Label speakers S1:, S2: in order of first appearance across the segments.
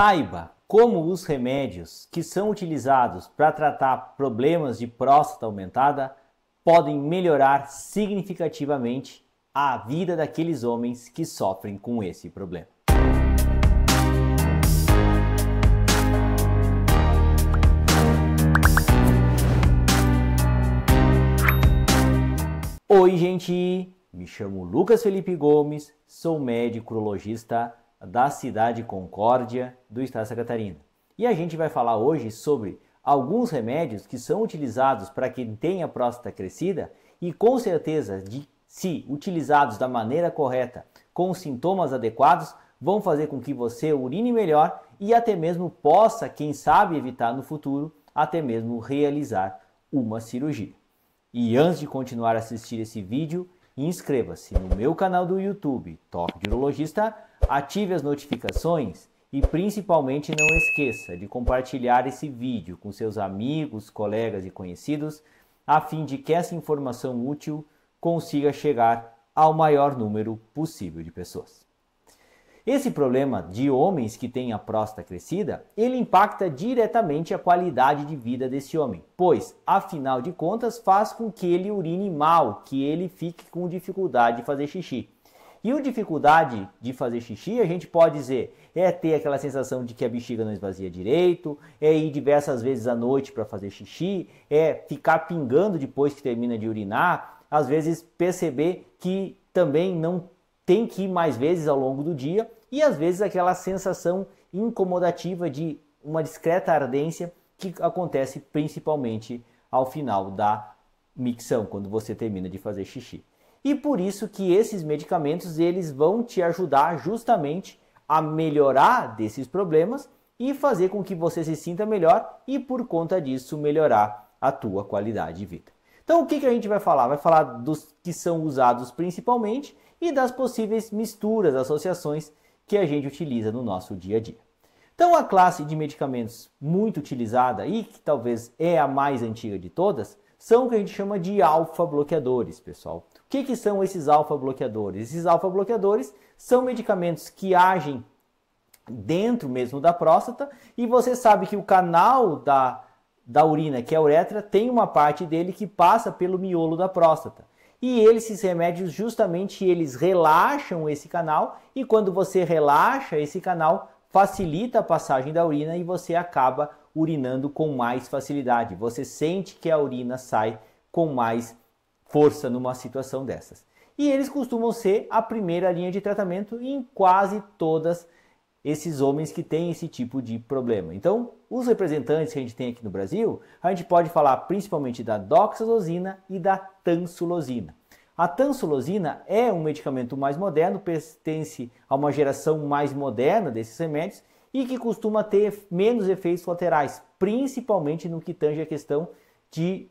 S1: Saiba como os remédios que são utilizados para tratar problemas de próstata aumentada podem melhorar significativamente a vida daqueles homens que sofrem com esse problema. Oi, gente! Me chamo Lucas Felipe Gomes, sou médico urologista da cidade Concórdia, do estado de Santa Catarina. E a gente vai falar hoje sobre alguns remédios que são utilizados para quem tem a próstata crescida e com certeza, de, se utilizados da maneira correta, com os sintomas adequados, vão fazer com que você urine melhor e até mesmo possa, quem sabe, evitar no futuro, até mesmo realizar uma cirurgia. E antes de continuar a assistir esse vídeo, inscreva-se no meu canal do YouTube, Top de Urologista, Ative as notificações e principalmente não esqueça de compartilhar esse vídeo com seus amigos, colegas e conhecidos, a fim de que essa informação útil consiga chegar ao maior número possível de pessoas. Esse problema de homens que têm a próstata crescida, ele impacta diretamente a qualidade de vida desse homem, pois, afinal de contas, faz com que ele urine mal, que ele fique com dificuldade de fazer xixi. E o dificuldade de fazer xixi, a gente pode dizer, é ter aquela sensação de que a bexiga não esvazia direito, é ir diversas vezes à noite para fazer xixi, é ficar pingando depois que termina de urinar, às vezes perceber que também não tem que ir mais vezes ao longo do dia e às vezes aquela sensação incomodativa de uma discreta ardência que acontece principalmente ao final da micção, quando você termina de fazer xixi. E por isso que esses medicamentos eles vão te ajudar justamente a melhorar desses problemas e fazer com que você se sinta melhor e por conta disso melhorar a tua qualidade de vida. Então o que, que a gente vai falar? Vai falar dos que são usados principalmente e das possíveis misturas, associações que a gente utiliza no nosso dia a dia. Então a classe de medicamentos muito utilizada e que talvez é a mais antiga de todas são o que a gente chama de alfa bloqueadores, pessoal. O que, que são esses alfa bloqueadores? Esses alfa bloqueadores são medicamentos que agem dentro mesmo da próstata e você sabe que o canal da, da urina, que é a uretra, tem uma parte dele que passa pelo miolo da próstata. E eles, esses remédios, justamente eles relaxam esse canal e quando você relaxa esse canal, facilita a passagem da urina e você acaba urinando com mais facilidade. Você sente que a urina sai com mais força numa situação dessas. E eles costumam ser a primeira linha de tratamento em quase todas esses homens que têm esse tipo de problema. Então, os representantes que a gente tem aqui no Brasil, a gente pode falar principalmente da doxazosina e da tansulosina. A tansulosina é um medicamento mais moderno, pertence a uma geração mais moderna desses remédios e que costuma ter menos efeitos laterais, principalmente no que tange a questão de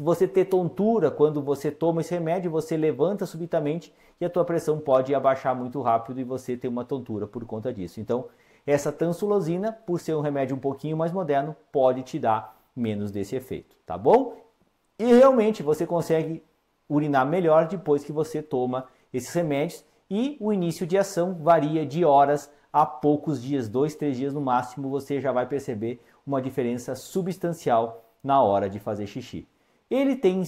S1: você ter tontura quando você toma esse remédio, você levanta subitamente e a tua pressão pode abaixar muito rápido e você ter uma tontura por conta disso. Então, essa tansulosina, por ser um remédio um pouquinho mais moderno, pode te dar menos desse efeito, tá bom? E realmente você consegue urinar melhor depois que você toma esses remédios e o início de ação varia de horas a poucos dias, dois, três dias no máximo, você já vai perceber uma diferença substancial na hora de fazer xixi. Ele tem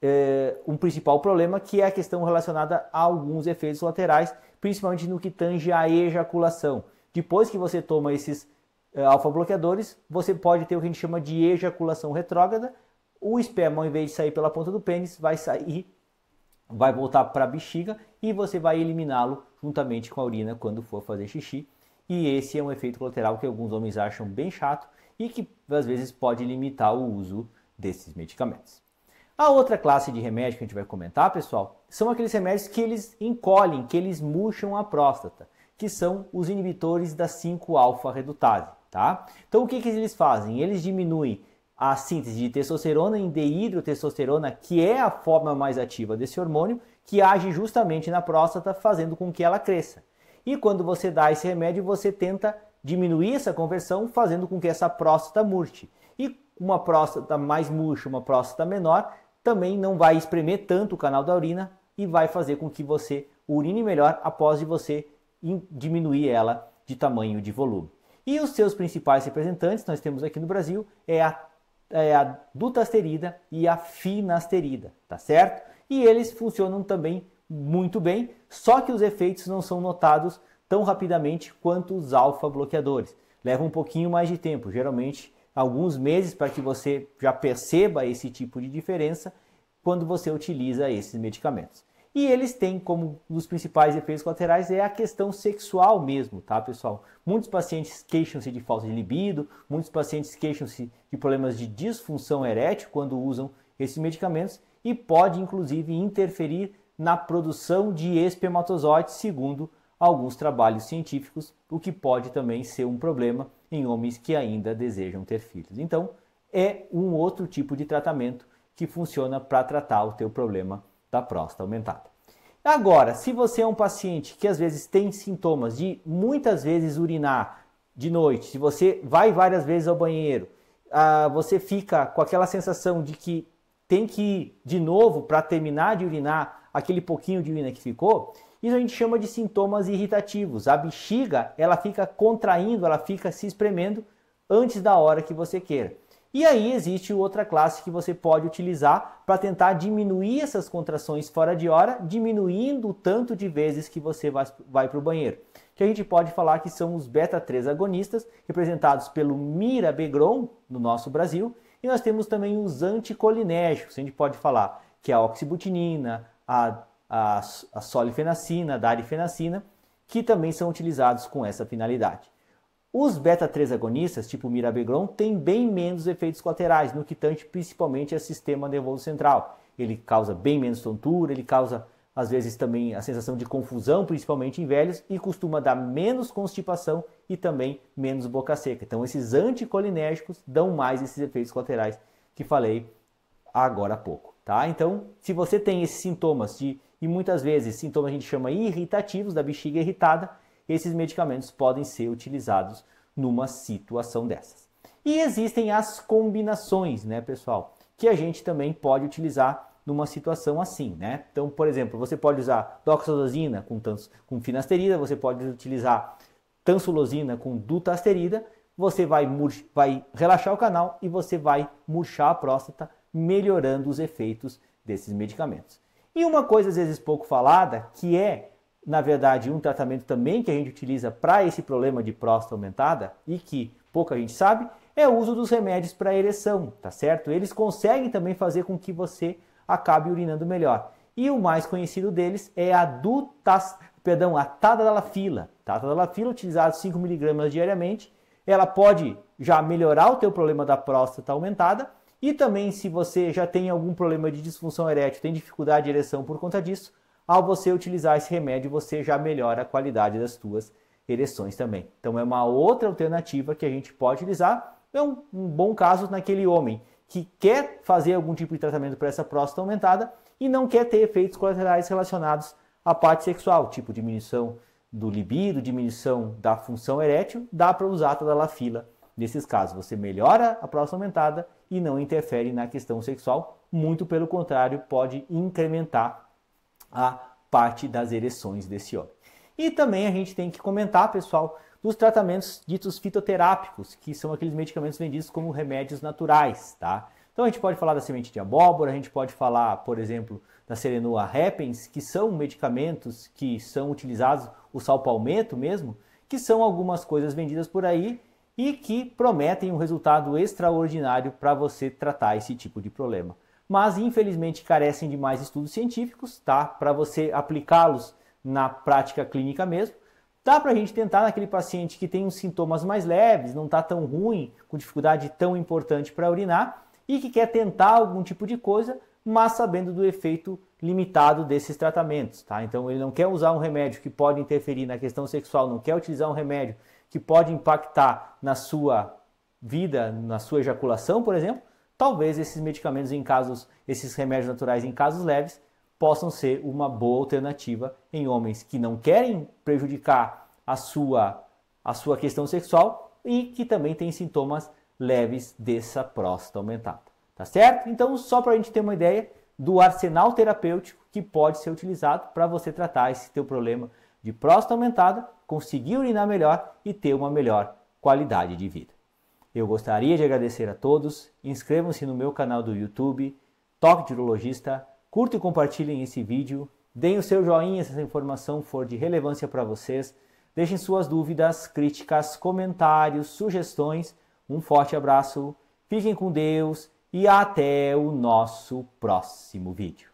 S1: é, um principal problema que é a questão relacionada a alguns efeitos laterais, principalmente no que tange à ejaculação. Depois que você toma esses é, alfa-bloqueadores, você pode ter o que a gente chama de ejaculação retrógrada. O esperma, ao invés de sair pela ponta do pênis, vai sair vai voltar para a bexiga e você vai eliminá-lo juntamente com a urina quando for fazer xixi. E esse é um efeito colateral que alguns homens acham bem chato e que às vezes pode limitar o uso desses medicamentos. A outra classe de remédio que a gente vai comentar, pessoal, são aqueles remédios que eles encolhem, que eles murcham a próstata, que são os inibitores da 5-alfa redutase, tá? Então o que, que eles fazem? Eles diminuem a síntese de testosterona em deidrotestosterona, que é a forma mais ativa desse hormônio, que age justamente na próstata, fazendo com que ela cresça. E quando você dá esse remédio, você tenta diminuir essa conversão, fazendo com que essa próstata murche. E uma próstata mais murcha, uma próstata menor, também não vai espremer tanto o canal da urina e vai fazer com que você urine melhor após de você diminuir ela de tamanho de volume. E os seus principais representantes, nós temos aqui no Brasil, é a é, a dutasterida e a finasterida, tá certo? E eles funcionam também muito bem, só que os efeitos não são notados tão rapidamente quanto os alfa-bloqueadores. Leva um pouquinho mais de tempo, geralmente alguns meses, para que você já perceba esse tipo de diferença quando você utiliza esses medicamentos. E eles têm como um dos principais efeitos colaterais é a questão sexual mesmo, tá, pessoal? Muitos pacientes queixam-se de falta de libido, muitos pacientes queixam-se de problemas de disfunção erétil quando usam esses medicamentos e pode inclusive interferir na produção de espermatozoides, segundo alguns trabalhos científicos, o que pode também ser um problema em homens que ainda desejam ter filhos. Então, é um outro tipo de tratamento que funciona para tratar o teu problema da próstata aumentada. Agora, se você é um paciente que às vezes tem sintomas de muitas vezes urinar de noite, se você vai várias vezes ao banheiro, ah, você fica com aquela sensação de que tem que ir de novo para terminar de urinar aquele pouquinho de urina que ficou, isso a gente chama de sintomas irritativos. A bexiga, ela fica contraindo, ela fica se espremendo antes da hora que você queira. E aí existe outra classe que você pode utilizar para tentar diminuir essas contrações fora de hora, diminuindo o tanto de vezes que você vai para o banheiro. Que a gente pode falar que são os beta-3 agonistas, representados pelo mirabegron no nosso Brasil, e nós temos também os anticolinérgicos, a gente pode falar que é a oxibutinina, a, a, a solifenacina, a darifenacina, que também são utilizados com essa finalidade. Os beta-3 agonistas, tipo mirabegron, têm bem menos efeitos colaterais, no que tange principalmente ao sistema nervoso central. Ele causa bem menos tontura, ele causa às vezes também a sensação de confusão, principalmente em velhos, e costuma dar menos constipação e também menos boca seca. Então esses anticolinérgicos dão mais esses efeitos colaterais que falei agora há pouco, tá? Então, se você tem esses sintomas de, e muitas vezes sintomas a gente chama irritativos da bexiga irritada, esses medicamentos podem ser utilizados numa situação dessas. E existem as combinações, né, pessoal, que a gente também pode utilizar numa situação assim, né? Então, por exemplo, você pode usar doxazosina com, tans, com finasterida, você pode utilizar tansulosina com dutasterida, você vai, vai relaxar o canal e você vai murchar a próstata, melhorando os efeitos desses medicamentos. E uma coisa às vezes pouco falada, que é na verdade, um tratamento também que a gente utiliza para esse problema de próstata aumentada e que pouca gente sabe, é o uso dos remédios para ereção, tá certo? Eles conseguem também fazer com que você acabe urinando melhor. E o mais conhecido deles é a dutas, perdão, a tadalafila. Tá? Tadalafila utilizado 5 mg diariamente, ela pode já melhorar o teu problema da próstata aumentada e também se você já tem algum problema de disfunção erétil, tem dificuldade de ereção por conta disso, ao você utilizar esse remédio, você já melhora a qualidade das suas ereções também. Então é uma outra alternativa que a gente pode utilizar. É um, um bom caso naquele homem que quer fazer algum tipo de tratamento para essa próstata aumentada e não quer ter efeitos colaterais relacionados à parte sexual, tipo diminuição do libido, diminuição da função erétil, dá para usar toda a lafila nesses casos. Você melhora a próstata aumentada e não interfere na questão sexual, muito pelo contrário, pode incrementar a parte das ereções desse homem. E também a gente tem que comentar, pessoal, dos tratamentos ditos fitoterápicos, que são aqueles medicamentos vendidos como remédios naturais, tá? Então a gente pode falar da semente de abóbora, a gente pode falar, por exemplo, da serenua repens, que são medicamentos que são utilizados, o sal palmeto mesmo, que são algumas coisas vendidas por aí e que prometem um resultado extraordinário para você tratar esse tipo de problema mas infelizmente carecem de mais estudos científicos, tá? Para você aplicá-los na prática clínica mesmo. Dá para a gente tentar naquele paciente que tem uns sintomas mais leves, não está tão ruim, com dificuldade tão importante para urinar e que quer tentar algum tipo de coisa, mas sabendo do efeito limitado desses tratamentos, tá? Então ele não quer usar um remédio que pode interferir na questão sexual, não quer utilizar um remédio que pode impactar na sua vida, na sua ejaculação, por exemplo, talvez esses medicamentos em casos, esses remédios naturais em casos leves, possam ser uma boa alternativa em homens que não querem prejudicar a sua, a sua questão sexual e que também têm sintomas leves dessa próstata aumentada. Tá certo? Então, só para a gente ter uma ideia do arsenal terapêutico que pode ser utilizado para você tratar esse teu problema de próstata aumentada, conseguir urinar melhor e ter uma melhor qualidade de vida. Eu gostaria de agradecer a todos. Inscrevam-se no meu canal do YouTube, Toque de Urologista. Curtam e compartilhem esse vídeo. Deem o seu joinha se essa informação for de relevância para vocês. Deixem suas dúvidas, críticas, comentários, sugestões. Um forte abraço, fiquem com Deus e até o nosso próximo vídeo.